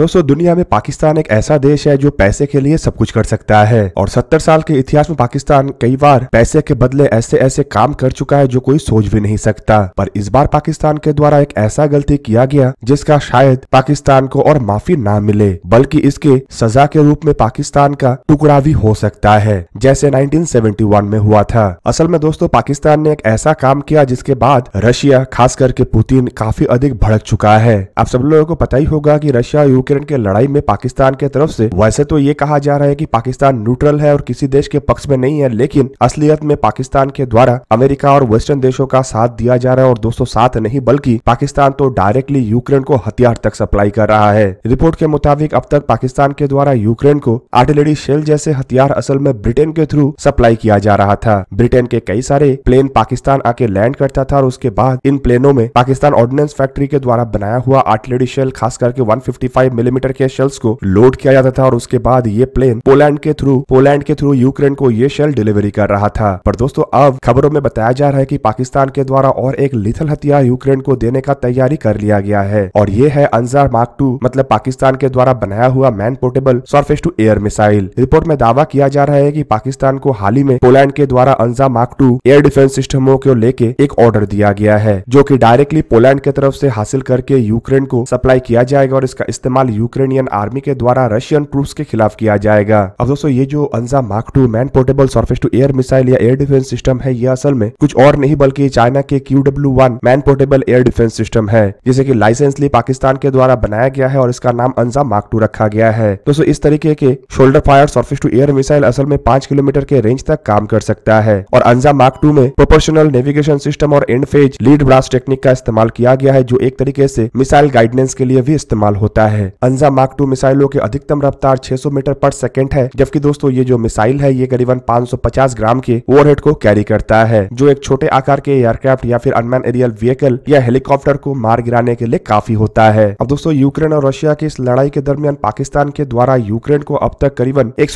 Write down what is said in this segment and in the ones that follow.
दोस्तों दुनिया में पाकिस्तान एक ऐसा देश है जो पैसे के लिए सब कुछ कर सकता है और सत्तर साल के इतिहास में पाकिस्तान कई बार पैसे के बदले ऐसे ऐसे काम कर चुका है जो कोई सोच भी नहीं सकता पर इस बार पाकिस्तान के द्वारा एक ऐसा गलती किया गया जिसका शायद पाकिस्तान को और माफी ना मिले बल्कि इसके सजा के रूप में पाकिस्तान का टुकड़ा भी हो सकता है जैसे नाइनटीन में हुआ था असल में दोस्तों पाकिस्तान ने एक ऐसा काम किया जिसके बाद रशिया खास करके पुतिन काफी अधिक भड़क चुका है आप सब लोगों को पता ही होगा की रशिया यू यूक्रेन के लड़ाई में पाकिस्तान के तरफ से वैसे तो ये कहा जा रहा है कि पाकिस्तान न्यूट्रल है और किसी देश के पक्ष में नहीं है लेकिन असलियत में पाकिस्तान के द्वारा अमेरिका और वेस्टर्न देशों का साथ दिया जा रहा है और दोस्तों साथ नहीं बल्कि पाकिस्तान तो डायरेक्टली यूक्रेन को हथियार तक सप्लाई कर रहा है रिपोर्ट के मुताबिक अब तक पाकिस्तान के द्वारा यूक्रेन को आर्टिलरी शेल जैसे हथियार असल में ब्रिटेन के थ्रू सप्लाई किया जा रहा था ब्रिटेन के कई सारे प्लेन पाकिस्तान आके लैंड करता था और उसके बाद इन प्लेनों में पाकिस्तान ऑर्डिनेंस फैक्ट्री के द्वारा बनाया हुआ आर्टिलरी शेल खास करके 155 मिलीमीटर के शेल्स को लोड किया जाता था और उसके बाद ये प्लेन पोलैंड के थ्रू पोलैंड के थ्रू यूक्रेन को ये शेल डिलीवरी कर रहा था पर दोस्तों अब खबरों में बताया जा रहा है की पाकिस्तान के द्वारा और एक लिथल हथियार यूक्रेन को देने का तैयारी कर लिया गया है और ये है अंजार मार्क टू मतलब पाकिस्तान के द्वारा बनाया हुआ man portable surface to air missile report में दावा किया जा रहा है की पाकिस्तान को हाल ही में पोलैंड के द्वारा Anza mark two air defence सिस्टमों को लेके एक ऑर्डर दिया गया है जो की डायरेक्टली पोलैंड के तरफ से हासिल करके यूक्रेन को सप्लाई किया जाएगा और इसका इस्तेमाल इस्तेमाल यूक्रेनियन आर्मी के द्वारा रशियन ट्रूप्स के खिलाफ किया जाएगा अब दोस्तों ये जो Anza mark two man portable surface to air missile या एयर डिफेंस सिस्टम है यह असल में कुछ और नहीं बल्कि चाइना के Q W one man portable air defence system है जिसे की लाइसेंसली पाकिस्तान के द्वारा बनाया गया है और इसका नाम अंजा मार्क टू रखा गया है दोस्तों इस तरीके के shoulder fire surface to air missile असल में पांच किलोमीटर के रेंज तक काम कर सकता है और अंजा मार्क टू में प्रोपोर्शनल नेविगेशन सिस्टम और end phase lead blast technique का इस्तेमाल किया गया है जो एक तरीके से मिसाइल गाइडेंस के लिए भी इस्तेमाल होता है अंजा मार्क टू मिसाइलों की अधिकतम रफ्तार 600 मीटर पर सेकेंड है जबकि दोस्तों ये जो मिसाइल है ये करीबन 550 ग्राम के ओवरहेड को कैरी करता है जो एक छोटे आकार के एयरक्राफ्ट या फिर अनमैन एरियल व्हीकल या हेलीकॉप्टर को मार गिराने के लिए काफी होता है अब दोस्तों यूक्रेन और रशिया की इस लड़ाई के दरमियान पाकिस्तान के द्वारा यूक्रेन को अब तक करीबन एक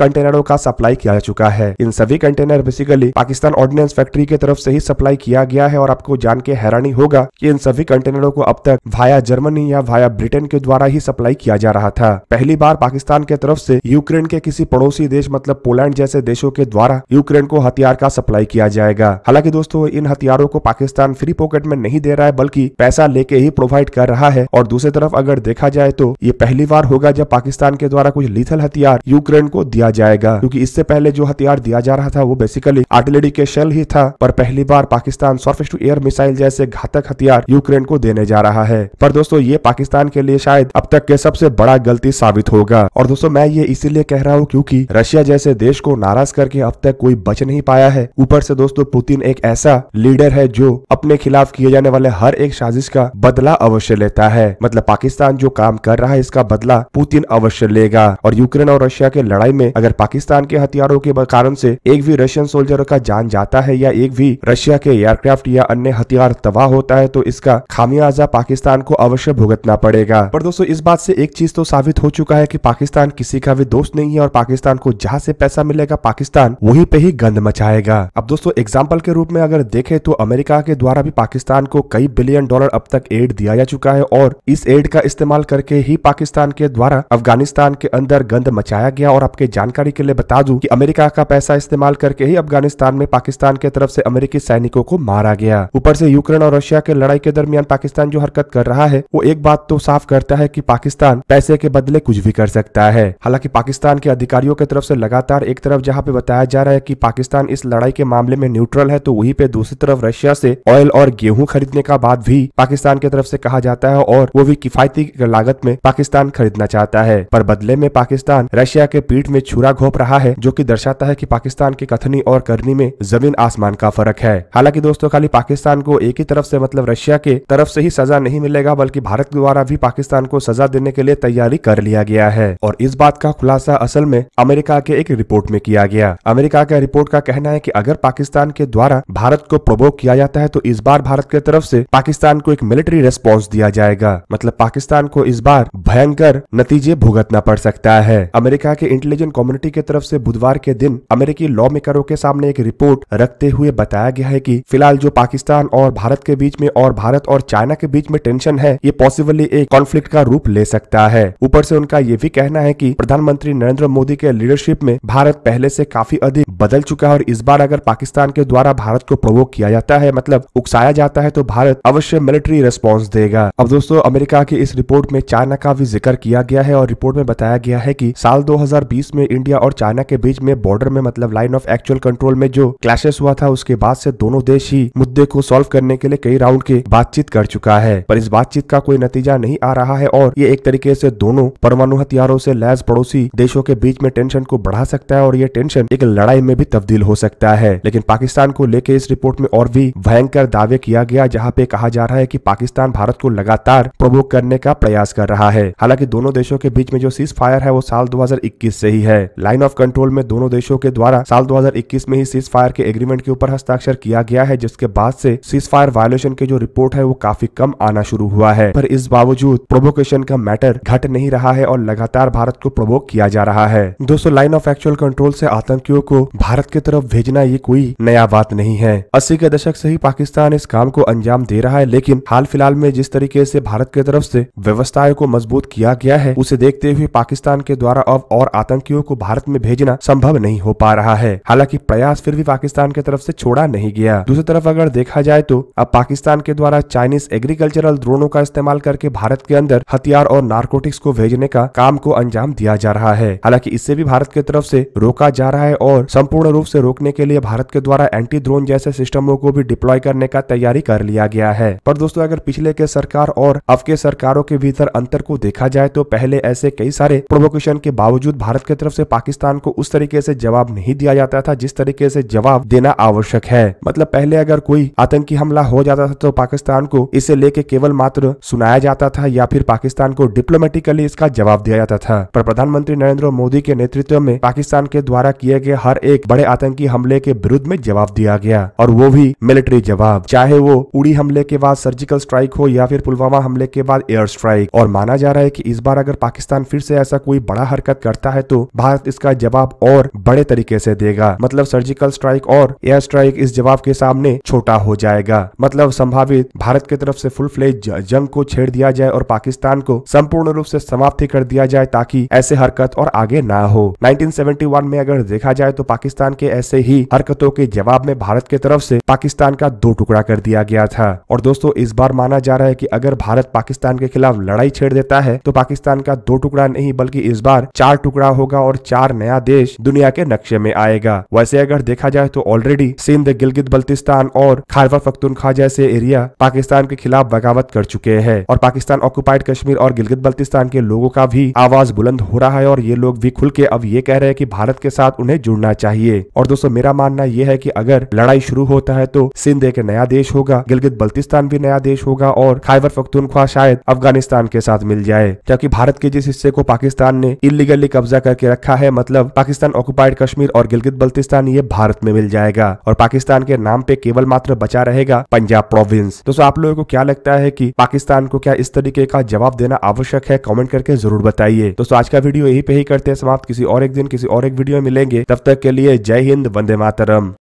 कंटेनरों का सप्लाई किया जा चुका है इन सभी container basically Pakistan ordnance factory की तरफ ऐसी ही सप्लाई किया गया है और आपको जान के हैरानी होगा की इन सभी कंटेनरों को अब तक भाया जर्मनी या भाया ब्रिटेन के द्वारा ही सप्लाई किया जा रहा था पहली बार पाकिस्तान के तरफ से यूक्रेन के किसी पड़ोसी देश मतलब पोलैंड जैसे देशों के द्वारा यूक्रेन को हथियार का सप्लाई किया जाएगा हालांकि दोस्तों इन हथियारों को पाकिस्तान फ्री पॉकेट में नहीं दे रहा है बल्कि पैसा लेके ही प्रोवाइड कर रहा है और दूसरी तरफ अगर देखा जाए तो ये पहली बार होगा जब पाकिस्तान के द्वारा कुछ लीथल हथियार यूक्रेन को दिया जाएगा क्योंकि इससे पहले जो हथियार दिया जा रहा था वो बेसिकली आर्टिलरी के शेल ही था पर पहली बार Pakistan surface to air missile जैसे घातक हथियार यूक्रेन को देने जा रहा है पर दोस्तों ये पाकिस्तान के लिए शायद अब तक के सबसे बड़ा गलती साबित होगा और दोस्तों मैं ये इसीलिए कह रहा हूँ क्योंकि रशिया जैसे देश को नाराज करके अब तक कोई बच नहीं पाया है ऊपर से दोस्तों पुतिन एक ऐसा लीडर है जो अपने खिलाफ किए जाने वाले हर एक साजिश का बदला अवश्य लेता है मतलब पाकिस्तान जो काम कर रहा है इसका बदला पुतिन अवश्य लेगा और यूक्रेन और रशिया के लड़ाई में अगर पाकिस्तान के हथियारों के कारण से एक भी रशियन सोल्जर का जान जाता है या एक भी रशिया के एयरक्राफ्ट या अन्य हथियार तबाह होता है तो इसका खामियाजा पाकिस्तान को अवश्य भुगतना पड़ेगा पर दोस्तों इस बात से एक चीज तो साबित हो चुका है कि पाकिस्तान किसी का भी दोस्त नहीं है और पाकिस्तान को जहाँ से पैसा मिलेगा पाकिस्तान वहीं पे ही गंद मचाएगा अब दोस्तों एग्जाम्पल के रूप में अगर देखे तो अमेरिका के द्वारा भी पाकिस्तान को कई बिलियन डॉलर अब तक एड दिया जा चुका है और इस एड का इस्तेमाल करके ही पाकिस्तान के द्वारा अफगानिस्तान के अंदर गंद मचाया गया और आपके जानकारी के लिए बता दू की अमेरिका का पैसा इस्तेमाल करके ही अफगानिस्तान में पाकिस्तान के तरफ से अमेरिकी सैनिकों को मारा गया ऊपर से यूक्रेन और रशिया के लड़ाई के दरमियान पाकिस्तान जो हरकत कर रहा है वो एक बात तो साफ करता है कि कि पाकिस्तान पैसे के बदले कुछ भी कर सकता है हालांकि पाकिस्तान के अधिकारियों की तरफ से लगातार एक तरफ जहां पे बताया जा रहा है कि पाकिस्तान इस लड़ाई के मामले में न्यूट्रल है तो वहीं पे दूसरी तरफ रशिया से ऑयल और गेहूं खरीदने का बात भी पाकिस्तान की तरफ से कहा जाता है और वो भी किफायती लागत में पाकिस्तान खरीदना चाहता है पर बदले में पाकिस्तान रशिया के पीठ में छुरा घोप रहा है जो की दर्शाता है की पाकिस्तान की कथनी और करनी में जमीन आसमान का फर्क है हालांकि दोस्तों खाली पाकिस्तान को एक ही तरफ से मतलब रशिया के तरफ से ही सजा नहीं मिलेगा बल्कि भारत द्वारा भी पाकिस्तान को सजा देने के लिए तैयारी कर लिया गया है और इस बात का खुलासा असल में अमेरिका के एक रिपोर्ट में किया गया अमेरिका के रिपोर्ट का कहना है की अगर पाकिस्तान के द्वारा भारत को प्रवोक किया जाता है तो इस बार भारत की तरफ से पाकिस्तान को एक मिलिट्री रेस्पॉन्स दिया जाएगा मतलब पाकिस्तान को इस बार भयंकर नतीजे भुगतना पड़ सकता है अमेरिका के इंटेलिजेंट कम्युनिटी की तरफ से बुधवार के दिन अमेरिकी लॉ मेकरों के सामने एक रिपोर्ट रखते हुए बताया गया है कि फिलहाल जो पाकिस्तान और भारत के बीच में और भारत और चाइना के बीच में टेंशन है ये पॉसिबली एक कॉन्फ्लिक्ट का रूप रूप ले सकता है ऊपर से उनका ये भी कहना है कि प्रधानमंत्री नरेंद्र मोदी के लीडरशिप में भारत पहले से काफी अधिक बदल चुका है और इस बार अगर पाकिस्तान के द्वारा भारत को प्रवोक किया जाता है मतलब उकसाया जाता है तो भारत अवश्य मिलिट्री रेस्पॉन्स देगा अब दोस्तों अमेरिका की इस रिपोर्ट में चाइना का भी जिक्र किया गया है और रिपोर्ट में बताया गया है की साल दो में इंडिया और चाइना के बीच में बॉर्डर में मतलब लाइन ऑफ एक्चुअल कंट्रोल में जो क्लैशेस हुआ था उसके बाद से दोनों देश ही मुद्दे को सॉल्व करने के लिए कई राउंड के बातचीत कर चुका है पर इस बातचीत का कोई नतीजा नहीं आ रहा है और और ये एक तरीके से दोनों परमाणु हथियारों से लैस पड़ोसी देशों के बीच में टेंशन को बढ़ा सकता है और ये टेंशन एक लड़ाई में भी तब्दील हो सकता है लेकिन पाकिस्तान को लेकर इस रिपोर्ट में और भी भयंकर दावे किया गया जहाँ पे कहा जा रहा है की पाकिस्तान भारत को लगातार प्रवोक करने का प्रयास कर रहा है हालांकि दोनों देशों के बीच में जो सीज फायर है वो साल 2021 से ही है लाइन ऑफ कंट्रोल में दोनों देशों के द्वारा साल 2021 में ही सीज फायर के एग्रीमेंट के ऊपर हस्ताक्षर किया गया है जिसके बाद से सीज फायर वायोलेशन के जो रिपोर्ट है वो काफी कम आना शुरू हुआ है पर इस बावजूद के पॉपुलेशन का मैटर घट नहीं रहा है और लगातार भारत को प्रवोक किया जा रहा है दोस्तों लाइन ऑफ एक्चुअल कंट्रोल से आतंकियों को भारत की तरफ भेजना ये कोई नया बात नहीं है अस्सी के दशक से ही पाकिस्तान इस काम को अंजाम दे रहा है लेकिन हाल फिलहाल में जिस तरीके से भारत की तरफ से व्यवस्थाओं को मजबूत किया गया है उसे देखते हुए पाकिस्तान के द्वारा अब और आतंकियों को भारत में भेजना संभव नहीं हो पा रहा है हालांकि प्रयास फिर भी पाकिस्तान की तरफ से छोड़ा नहीं गया दूसरी तरफ अगर देखा जाए तो अब पाकिस्तान के द्वारा चाइनीज एग्रीकल्चरल ड्रोनों का इस्तेमाल करके भारत के अंदर हथियार और नार्कोटिक्स को भेजने का काम को अंजाम दिया जा रहा है हालांकि इससे भी भारत की तरफ से रोका जा रहा है और संपूर्ण रूप से रोकने के लिए भारत के द्वारा एंटी ड्रोन जैसे सिस्टमों को भी डिप्लॉय करने का तैयारी कर लिया गया है पर दोस्तों अगर पिछले के सरकार और अब के सरकारों के भीतर अंतर को देखा जाए तो पहले ऐसे कई सारे प्रोवोकेशन के बावजूद भारत की तरफ से पाकिस्तान को उस तरीके से जवाब नहीं दिया जाता था जिस तरीके से जवाब देना आवश्यक है मतलब पहले अगर कोई आतंकी हमला हो जाता था तो पाकिस्तान को इसे लेके केवल मात्र सुनाया जाता था या फिर पाकिस्तान पाकिस्तान को डिप्लोमेटिकली इसका जवाब दिया जाता था पर प्रधानमंत्री नरेंद्र मोदी के नेतृत्व में पाकिस्तान के द्वारा किए गए हर एक बड़े आतंकी हमले के विरुद्ध में जवाब दिया गया और वो भी मिलिट्री जवाब चाहे वो उड़ी हमले के बाद सर्जिकल स्ट्राइक हो या फिर पुलवामा हमले के बाद एयर स्ट्राइक और माना जा रहा है की इस बार अगर पाकिस्तान फिर से ऐसा कोई बड़ा हरकत करता है तो भारत इसका जवाब और बड़े तरीके से देगा मतलब सर्जिकल स्ट्राइक और एयर स्ट्राइक इस जवाब के सामने छोटा हो जाएगा मतलब संभावित भारत की तरफ से फुल फ्लेज जंग को छेड़ दिया जाए और पाकिस्तान अभियान को संपूर्ण रूप से समाप्त कर दिया जाए ताकि ऐसे हरकत और आगे ना हो 1971 में अगर देखा जाए तो पाकिस्तान के ऐसे ही हरकतों के जवाब में भारत के तरफ से पाकिस्तान का दो टुकड़ा कर दिया गया था और दोस्तों इस बार माना जा रहा है की अगर भारत पाकिस्तान के खिलाफ लड़ाई छेड़ देता है तो पाकिस्तान का दो टुकड़ा नहीं बल्कि इस बार चार टुकड़ा होगा और चार नया देश दुनिया के नक्शे में आएगा वैसे अगर देखा जाए तो ऑलरेडी सिंध गिलगित बल्तिस्तान और खारवा फख्तूनखा जैसे एरिया पाकिस्तान के खिलाफ बगावत कर चुके हैं और पाकिस्तान ऑक्युपाइड कश्मीर कश्मीर और गिलगित बल्तिस्तान के लोगों का भी आवाज बुलंद हो रहा है और ये लोग भी खुल के अब ये कह रहे हैं कि भारत के साथ उन्हें जुड़ना चाहिए और दोस्तों मेरा मानना यह है कि अगर लड़ाई शुरू होता है तो सिंध एक नया देश होगा गिलगित बल्तिस्तान भी नया देश होगा और खाइबर पख्तूनख्वा शायद अफगानिस्तान के साथ मिल जाए क्योंकि भारत के जिस हिस्से को पाकिस्तान ने इलीगली कब्जा करके रखा है मतलब पाकिस्तान ऑक्युपाइड कश्मीर और गिलगित बल्तिस्तान ये भारत में मिल जाएगा और पाकिस्तान के नाम पे केवल मात्र बचा रहेगा पंजाब प्रोविंस दोस्तों आप लोगों को क्या लगता है की पाकिस्तान को क्या इस तरीके का जवाब देना आवश्यक है कमेंट करके जरूर बताइए दोस्तों आज का वीडियो यही पे ही करते हैं समाप्त किसी और एक दिन किसी और एक वीडियो में मिलेंगे तब तक के लिए जय हिंद वंदे मातरम